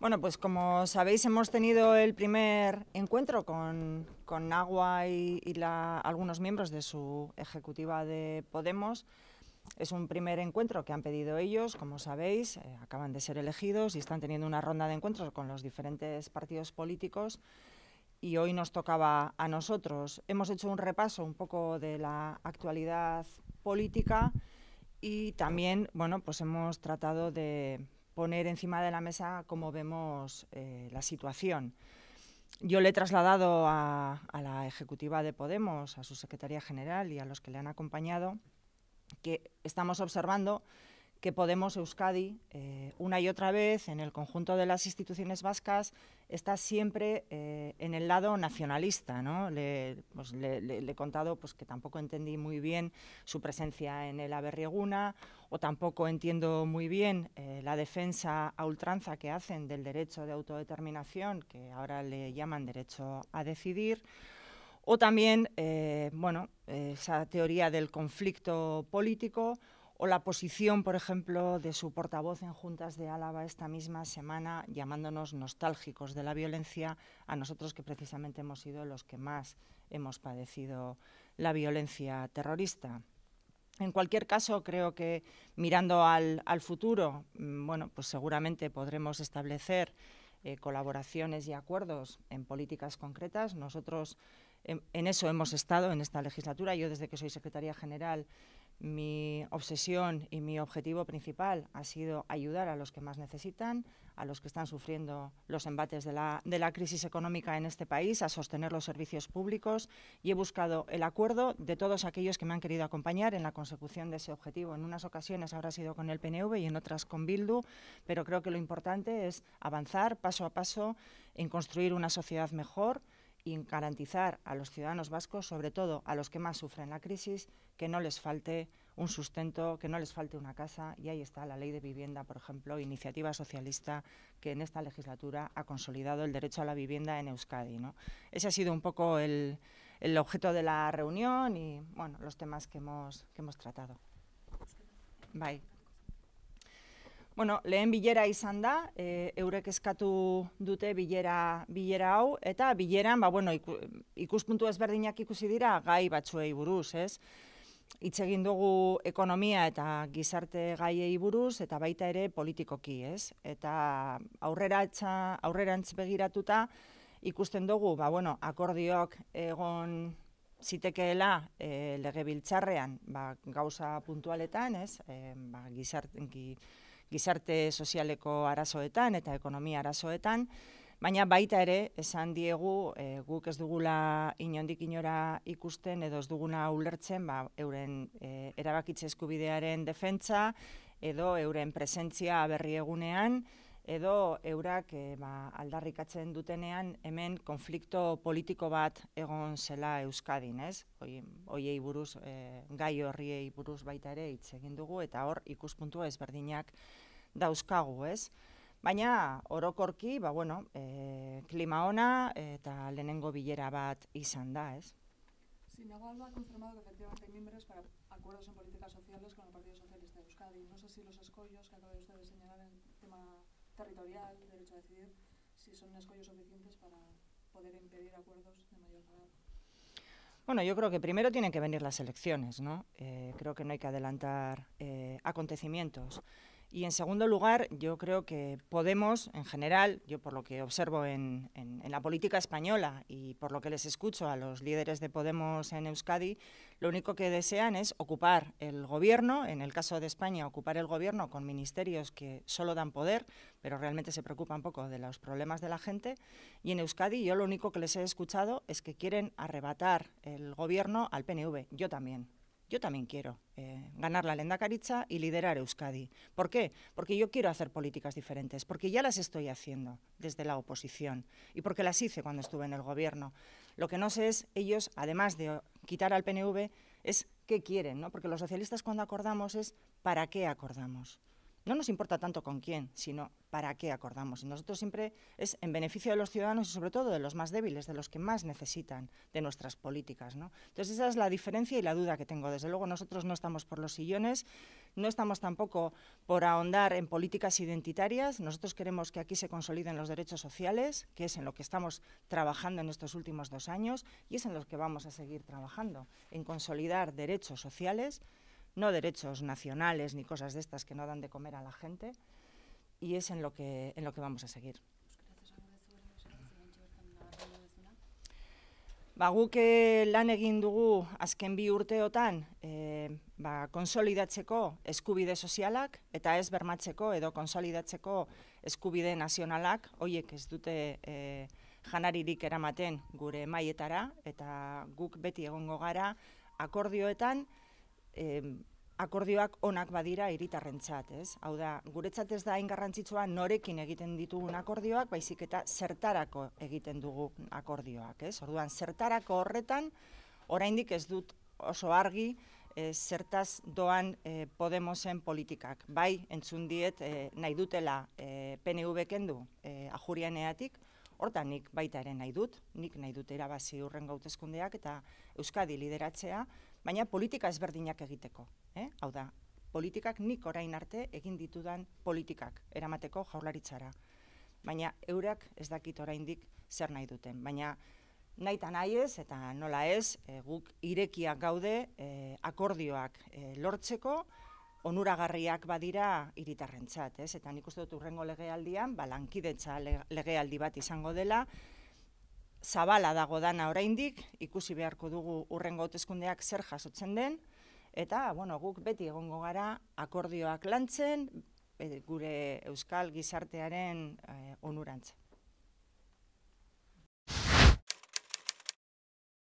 Bueno, pues como sabéis, hemos tenido el primer encuentro con, con y, algunos miembros de su ejecutiva de Podemos. Es un primer encuentro que han pedido ellos, como sabéis, eh, acaban de ser elegidos y están teniendo una ronda de encuentros con los diferentes partidos políticos y hoy nos tocaba a nosotros. Hemos hecho un repaso un poco de la actualidad política y también, bueno, pues hemos tratado de poner encima de la mesa cómo vemos eh, la situación. Yo le he trasladado a, a, la ejecutiva de Podemos, a su secretaría general y a los que le han acompañado, que estamos observando que Podemos Euskadi, eh, una y otra vez, en el conjunto de las instituciones vascas, está siempre eh, en el lado nacionalista. ¿no? Pues le, he contado pues, que tampoco entendí muy bien su presencia en el Aberrieguna o tampoco entiendo muy bien eh, la defensa a ultranza que hacen del derecho de autodeterminación, que ahora le llaman derecho a decidir. O también, bueno, esa teoría del conflicto político o la posición, por ejemplo, de su portavoz en Juntas de Álava esta misma semana, llamándonos nostálgicos de la violencia, a nosotros que precisamente hemos sido los que más hemos padecido la violencia terrorista. En cualquier caso, creo que mirando al, futuro, mm, bueno, pues seguramente podremos establecer eh, colaboraciones y acuerdos en políticas concretas. Nosotros en, em, en eso hemos estado en esta legislatura. Yo desde que soy secretaria general mi obsesión y mi objetivo principal ha sido ayudar a los que más necesitan, a los que están sufriendo los embates de la, crisis económica en este país, a sostener los servicios públicos y he buscado el acuerdo de todos aquellos que me han querido acompañar en la consecución de ese objetivo. En unas ocasiones habrá sido con el PNV y en otras con Bildu, pero creo que lo importante es avanzar paso a paso en construir una sociedad mejor, y garantizar a los ciudadanos vascos, sobre todo a los que más sufren la crisis, que no les falte un sustento, que no les falte una casa. Y ahí está la ley de vivienda, por ejemplo, iniciativa socialista que en esta legislatura ha consolidado el derecho a la vivienda en Euskadi. ¿no? Ese ha sido un poco el, el, objeto de la reunión y bueno, los temas que hemos, que hemos tratado. Bye. bueno, lehen bilera izan da, e, eurek eskatu dute bilera, bilera hau, eta bileran, ba, bueno, iku, ikuspuntu ezberdinak ikusi dira, gai batzuei buruz, ez? Itz egin dugu ekonomia eta gizarte gaiei buruz, eta baita ere politikoki, ez? Eta aurrera aurrerantz begiratuta, ikusten dugu, ba, bueno, akordiok egon zitekeela e, lege ba, gauza puntualetan, ez? E, ba, gizarte, gizarte sozialeko arazoetan eta ekonomia arazoetan, baina baita ere esan diegu eh, guk ez dugula inondik inora ikusten edo ez duguna ulertzen ba, euren e, erabakitze eskubidearen defentsa edo euren presentzia berri edo eurak e, ba, aldarrikatzen dutenean hemen konflikto politiko bat egon zela Euskadin, ez? Hoiei buruz, e, gai horriei buruz baita ere hitz egin dugu eta hor ikuspuntu ezberdinak dauzkagu, ez? Baina orokorki, ba bueno, e, klima ona eta lehenengo bilera bat izan da, ez? Si no ha confirmado que efectivamente hay miembros para acuerdos en políticas sociales con el Partido Socialista de Euskadi, no sé si los escollos que acaba usted de señalar en tema territorial, derecho a decidir, si son escollos suficientes para poder impedir acuerdos de mayor grado. Bueno, yo creo que primero tienen que venir las elecciones, ¿no? Eh, creo que no hay que adelantar eh, acontecimientos. Y en segundo lugar, yo creo que Podemos, en general, yo por lo que observo en, la política española y por lo que les escucho a los líderes de Podemos en Euskadi, lo único que desean es ocupar el gobierno, en el caso de España, ocupar el gobierno con ministerios que solo dan poder, pero realmente se preocupan poco de los problemas de la gente. Y en Euskadi yo lo único que les he escuchado es que quieren arrebatar el gobierno al PNV, yo también yo también quiero eh, ganar la Lenda Caritza y liderar Euskadi. ¿Por qué? Porque yo quiero hacer políticas diferentes, porque ya las estoy haciendo desde la oposición y porque las hice cuando estuve en el gobierno. Lo que no sé es, ellos, además de quitar al PNV, es qué quieren, ¿no? Porque los socialistas cuando acordamos es para qué acordamos no nos importa tanto con quién, sino para qué acordamos. Y nosotros siempre es en beneficio de los ciudadanos y sobre todo de los más débiles, de los que más necesitan de nuestras políticas. Entonces esa es la diferencia y la duda que tengo. Desde luego nosotros no estamos por los sillones, no estamos tampoco por ahondar en políticas identitarias. Nosotros queremos que aquí se consoliden los derechos sociales, que es en lo que estamos trabajando en estos últimos dos años y es en lo que vamos a seguir trabajando, en consolidar derechos sociales no derechos nacionales ni cosas de estas que no dan de comer a la gente, y es en lo que, en lo que vamos a seguir. Ba, guk eh, lan egin dugu azken bi urteotan eh, ba, konsolidatzeko eskubide sozialak eta ez bermatzeko edo konsolidatzeko eskubide nazionalak, hoiek ez dute eh, janaririk eramaten gure maietara eta guk beti egongo gara akordioetan, akordioak onak badira iritarrentzat, ez? Hau da, guretzat ez da hain garrantzitsua norekin egiten ditugun akordioak, baizik eta zertarako egiten dugu akordioak, ez? Orduan, zertarako horretan, oraindik ez dut oso argi, eh, zertaz doan eh, Podemosen politikak. Bai, entzun diet, eh, nahi dutela e, PNV kendu e, ajurianeatik, Hortan nik baita ere nahi dut, nik nahi dut erabazi urren gautezkundeak eta Euskadi lideratzea, baina politika ezberdinak egiteko. Eh? Hau da, politikak nik orain arte egin ditudan politikak eramateko jaularitzara. Baina eurak ez dakit oraindik zer nahi duten. Baina nahi eta nahi ez eta nola ez eh, guk irekiak gaude e, akordioak e, lortzeko, onuragarriak badira hiritarrentzat, ez? Eta nik uste dut urrengo legealdian, ba, lankidetza legealdi bat izango dela, zabala dago dana oraindik ikusi beharko dugu urrengo hauteskundeak zer jasotzen den, eta, bueno, guk beti egongo gara akordioak lantzen, eh, gure euskal gizartearen eh, onurantza.